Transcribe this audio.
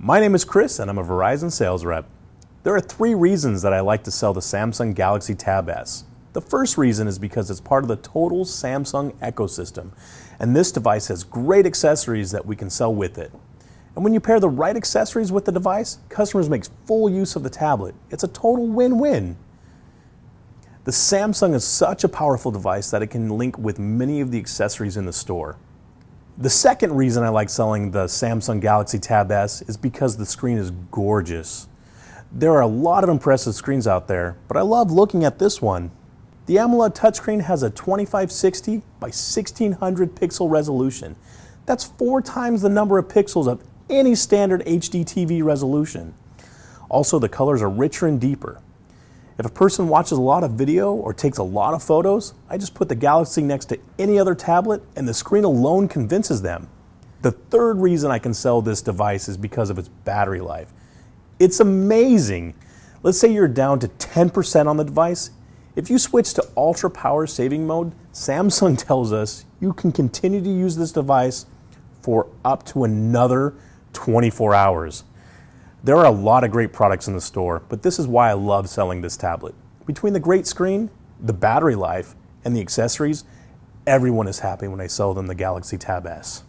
My name is Chris and I'm a Verizon sales rep. There are three reasons that I like to sell the Samsung Galaxy Tab S. The first reason is because it's part of the total Samsung ecosystem, and this device has great accessories that we can sell with it. And when you pair the right accessories with the device, customers make full use of the tablet. It's a total win-win. The Samsung is such a powerful device that it can link with many of the accessories in the store. The second reason I like selling the Samsung Galaxy Tab S is because the screen is gorgeous. There are a lot of impressive screens out there, but I love looking at this one. The AMOLED touchscreen has a 2560 by 1600 pixel resolution. That's four times the number of pixels of any standard HD TV resolution. Also, the colors are richer and deeper. If a person watches a lot of video or takes a lot of photos, I just put the Galaxy next to any other tablet and the screen alone convinces them. The third reason I can sell this device is because of its battery life. It's amazing. Let's say you're down to 10% on the device. If you switch to ultra power saving mode, Samsung tells us you can continue to use this device for up to another 24 hours. There are a lot of great products in the store, but this is why I love selling this tablet. Between the great screen, the battery life, and the accessories, everyone is happy when I sell them the Galaxy Tab S.